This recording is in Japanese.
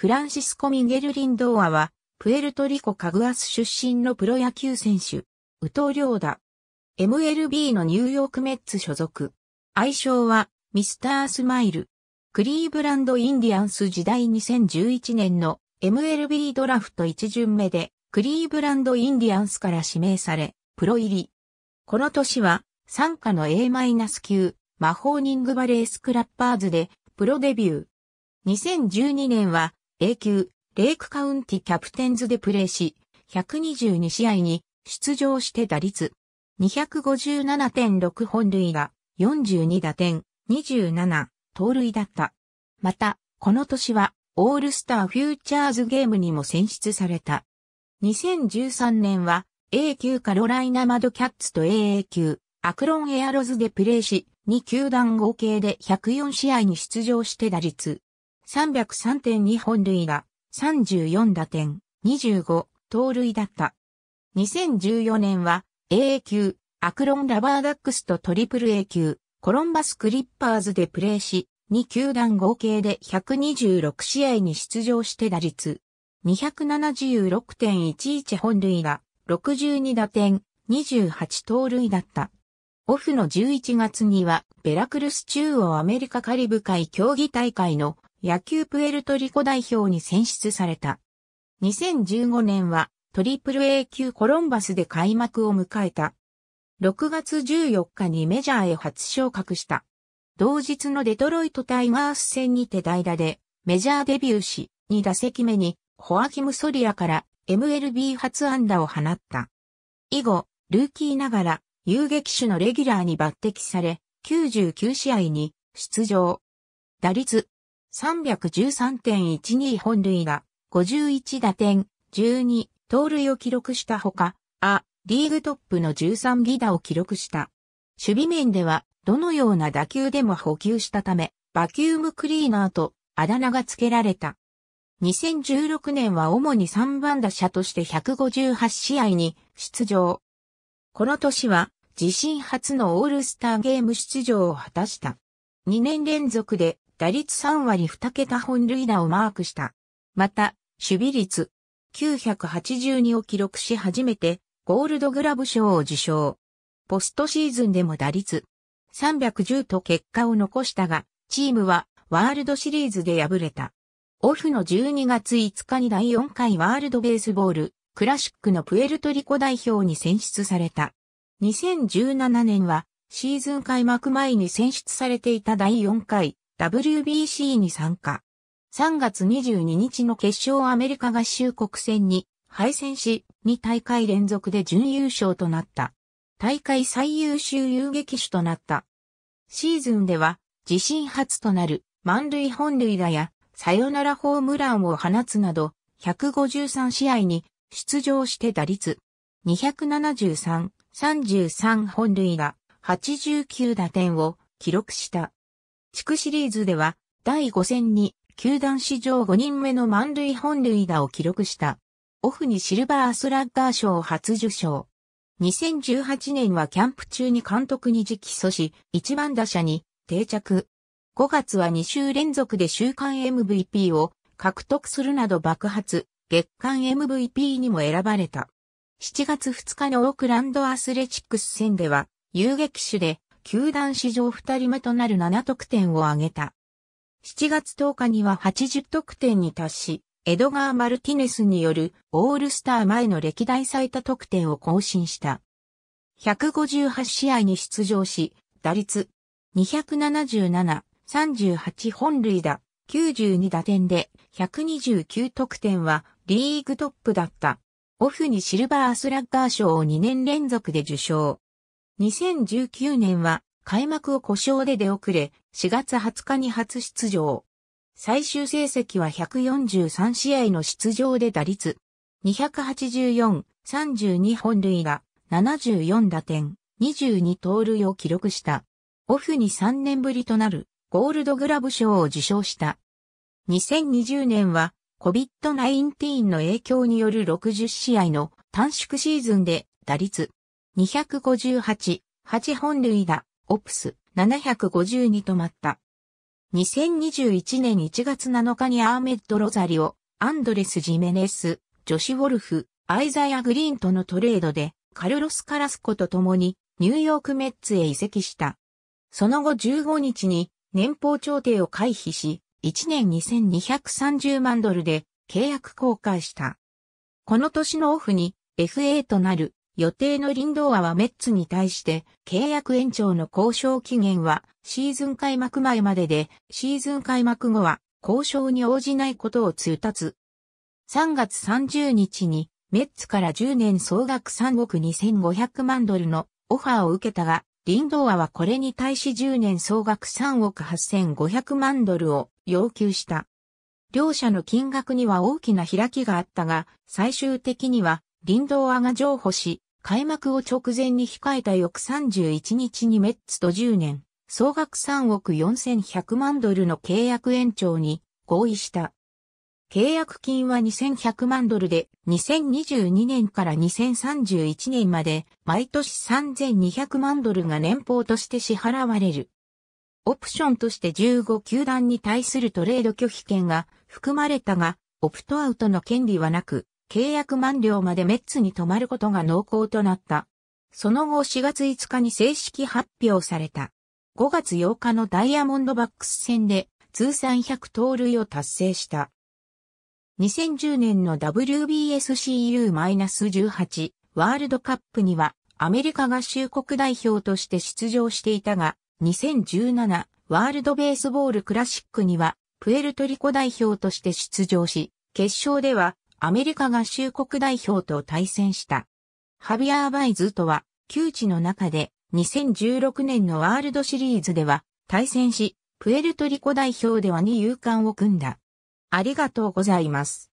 フランシスコ・ミゲル・リンドーアは、プエルトリコ・カグアス出身のプロ野球選手、宇藤ーダ。MLB のニューヨークメッツ所属。愛称は、ミスター・スマイル。クリーブランド・インディアンス時代2011年の MLB ドラフト1巡目で、クリーブランド・インディアンスから指名され、プロ入り。この年は、参加の A- 9マホーニングバレースクラッパーズで、プロデビュー。2012年は、A 級、レイクカウンティキャプテンズでプレーし、122試合に出場して打率、257.6本塁打、42打点、27、盗塁だった。また、この年は、オールスターフューチャーズゲームにも選出された。2013年は、A 級カロライナマドキャッツと AA 級、アクロンエアロズでプレーし、2球団合計で104試合に出場して打率、303.2本塁打、34打点、25、盗塁だった。2014年は AA 級、アクロンラバーダックスとトリプル A 級、コロンバスクリッパーズでプレーし、2球団合計で126試合に出場して打率、276.11本塁打、62打点、28盗塁だった。オフの11月には、ベラクルス中央アメリカカリブ海競技大会の野球プエルトリコ代表に選出された。2015年はトリプル A 級コロンバスで開幕を迎えた。6月14日にメジャーへ初昇格した。同日のデトロイトタイガース戦にて代打でメジャーデビューし、2打席目にホアキム・ソリアから MLB 初安打を放った。以後、ルーキーながら遊撃手のレギュラーに抜擢され、99試合に出場。打率313.12本塁打、51打点、12、盗塁を記録したほか、ア、リーグトップの13ギ打を記録した。守備面では、どのような打球でも補給したため、バキュームクリーナーとあだ名が付けられた。2016年は主に3番打者として158試合に出場。この年は自身初のオールスターゲーム出場を果たした。2年連続で打率3割2桁本塁打をマークした。また、守備率982を記録し初めてゴールドグラブ賞を受賞。ポストシーズンでも打率310と結果を残したが、チームはワールドシリーズで敗れた。オフの12月5日に第4回ワールドベースボールクラシックのプエルトリコ代表に選出された。2017年はシーズン開幕前に選出されていた第4回 WBC に参加。3月22日の決勝アメリカ合衆国戦に敗戦し、2大会連続で準優勝となった。大会最優秀遊撃手となった。シーズンでは自身初となる満塁本塁打やサヨナラホームランを放つなど、153試合に出場して打率273、33本塁打、89打点を記録した。地区シリーズでは、第5戦に、球団史上5人目の満塁本塁打を記録した。オフにシルバースラッガー賞初受賞。2018年はキャンプ中に監督に直訴し、1番打者に定着。5月は2週連続で週間 MVP を獲得するなど爆発、月間 MVP にも選ばれた。7月2日のオークランドアスレチックス戦では、遊撃手で球団史上2人目となる7得点を挙げた。7月10日には80得点に達し、エドガー・マルティネスによるオールスター前の歴代最多得点を更新した。158試合に出場し、打率277、38本塁打、92打点で129得点はリーグトップだった。オフにシルバースラッガー賞を2年連続で受賞。2019年は開幕を故障で出遅れ、4月20日に初出場。最終成績は143試合の出場で打率284、32本塁打、74打点、22盗塁を記録した。オフに3年ぶりとなるゴールドグラブ賞を受賞した。2020年は COVID-19 の影響による60試合の短縮シーズンで打率258、8本塁打、オプス、750に止まった。2021年1月7日にアーメッド・ロザリオ、アンドレス・ジメネス、ジョシ・ウォルフ、アイザイア・グリーンとのトレードで、カルロス・カラスコと共にニューヨーク・メッツへ移籍した。その後15日に年俸調停を回避し、1年2230万ドルで契約更改した。この年のオフに FA となる予定のリンドアはメッツに対して契約延長の交渉期限はシーズン開幕前までで、シーズン開幕後は交渉に応じないことを通達。3月30日にメッツから10年総額3億2500万ドルのオファーを受けたが、リンドアはこれに対し10年総額3億8500万ドルを要求した。両者の金額には大きな開きがあったが、最終的にはリンドアが譲歩し、開幕を直前に控えた翌31日にメッツと10年、総額3億4100万ドルの契約延長に合意した。契約金は2100万ドルで2022年から2031年まで毎年3200万ドルが年俸として支払われる。オプションとして15球団に対するトレード拒否権が含まれたが、オプトアウトの権利はなく、契約満了までメッツに泊まることが濃厚となった。その後4月5日に正式発表された。5月8日のダイヤモンドバックス戦で通算100盗塁を達成した。2010年の WBSCU-18 ワールドカップにはアメリカ合衆国代表として出場していたが、2017ワールドベースボールクラシックにはプエルトリコ代表として出場し、決勝ではアメリカ合衆国代表と対戦した。ハビアー・バイズとは、旧知の中で2016年のワールドシリーズでは対戦し、プエルトリコ代表では2勇敢を組んだ。ありがとうございます。